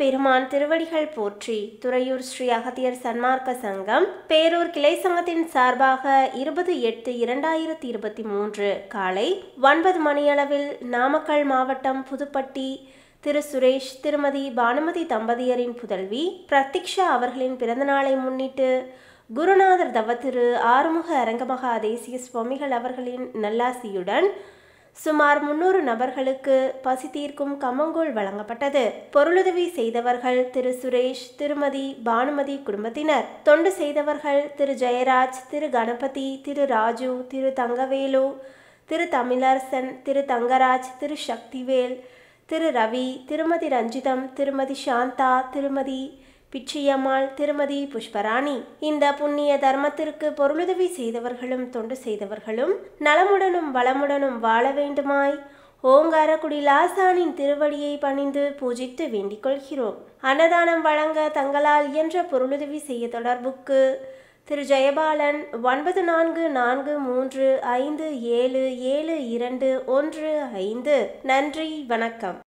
பெருமான் திருவடிகள் போற்றி துறையூர் ஸ்ரீ அகத்தியர் சன்மார்க்க சங்கம் பேரூர் கிளை சங்கத்தின் சார்பாக இருபது எட்டு இரண்டாயிரத்தி இருபத்தி மூன்று காலை ஒன்பது மணியளவில் நாமக்கல் மாவட்டம் புதுப்பட்டி திரு சுரேஷ் திருமதி பானுமதி தம்பதியரின் புதல்வி பிரத்திக்ஷா அவர்களின் பிறந்தநாளை முன்னிட்டு குருநாதர் தவத்திரு ஆறுமுக அரங்கமகா தேசிய சுவாமிகள் அவர்களின் நல்லாசியுடன் சுமார் முன்னூறு நபர்களுக்கு பசி தீர்க்கும் கம்மங்கூழ் வழங்கப்பட்டது பொருளுதவி செய்தவர்கள் திரு சுரேஷ் திருமதி பானுமதி குடும்பத்தினர் தொண்டு செய்தவர்கள் திரு ஜெயராஜ் திரு கணபதி திரு ராஜு திரு தங்கவேலு திரு தமிழரசன் திரு தங்கராஜ் திரு சக்திவேல் திரு ரவி திருமதி ரஞ்சிதம் திருமதி சாந்தா திருமதி பிச்சியம்மாள் திருமதி புஷ்பராணி இந்த புண்ணிய தர்மத்திற்கு பொருளுதவி செய்தவர்களும் தொண்டு செய்தவர்களும் நலமுடனும் வளமுடனும் வாழ வேண்டுமாய் ஓங்காரக்குடி லாசானின் திருவடியை பணிந்து பூஜித்து வேண்டிக் கொள்கிறோம் அன்னதானம் வழங்க தங்களால் இயன்ற பொருளுதவி செய்ய தொடர்புக்கு திரு ஜெயபாலன் ஒன்பது நான்கு நான்கு மூன்று ஐந்து ஏழு ஏழு இரண்டு ஒன்று ஐந்து நன்றி வணக்கம்